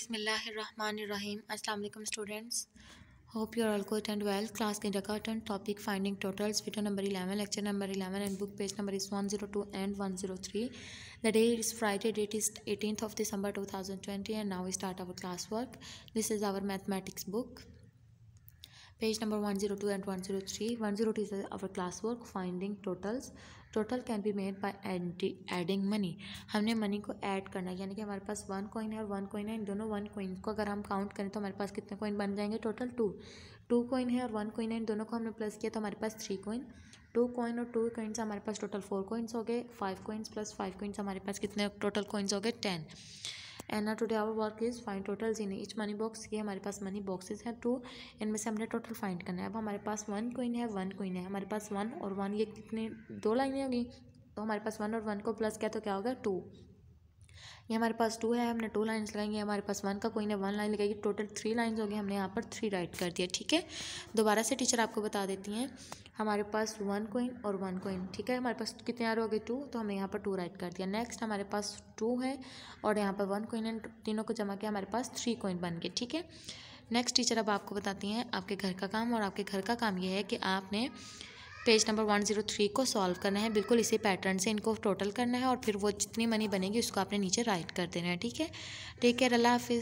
Bismillahirrahmanirrahim. Assalamu alaikum students. Hope you are all good and well. Class kindergarten topic finding totals video number 11 lecture number 11 and book page number is 102 and 103. The day is Friday date is 18th of December 2020 and now we start our classwork. This is our mathematics book. Page number 102 and 103. 102 is our classwork finding totals. Total can be made by adding money. हमने money को add करना है यानी कि हमारे पास one coin है और वन coin है इन दोनों वन coin को अगर हम count करें तो हमारे पास कितने coin बन जाएंगे total टू टू coin है और वन coin है इन दोनों को हमने प्लस किया तो हमारे पास थ्री coin. टू कॉइन और टू कॉइन्स हमारे पास टोटल फोर कॉइन्स हो गए five coins plus five coins हमारे पास कितने टोटल कॉइन्स हो गए टेन एंड ना today our work is find जी ने इच मनी बॉक्स ये हमारे पास मनी बॉक्सेस हैं टू इनमें से हमने टोटल फाइंड करना है अब हमारे पास वन कोइन है वन कोइन है हमारे पास वन और वन ये कितने दो लाइनें होगी तो हमारे पास वन और वन को प्लस किया तो क्या होगा टू ये हमारे पास टू है हमने टू लाइन्स लगाएंगे हमारे पास वन का कोई ने वन लाइन लगाएगी टोटल थ्री लाइन्स हो गए हमने यहाँ पर थ्री राइट कर दिया ठीक है दोबारा से टीचर आपको बता देती हैं हमारे पास वन कोइन और वन कोइन ठीक है हमारे पास कितने आर हो गए टू तो हमने यहाँ पर टू राइट कर दिया नेक्स्ट हमारे पास टू है और यहाँ पर वन कोइन एंड तीनों को जमा के हमारे पास थ्री कोइन बन गए ठीक है नेक्स्ट टीचर अब आपको बताती हैं आपके घर का काम और आपके घर का काम यह है कि आपने page number one zero three को सॉल्व करना है बिल्कुल इसी पैटर्न से इनको टोटल करना है और फिर वो जितनी मनी बनेगी उसको आपने नीचे राइट कर देना है ठीक है टेक केयर अल्लाह हाफिज़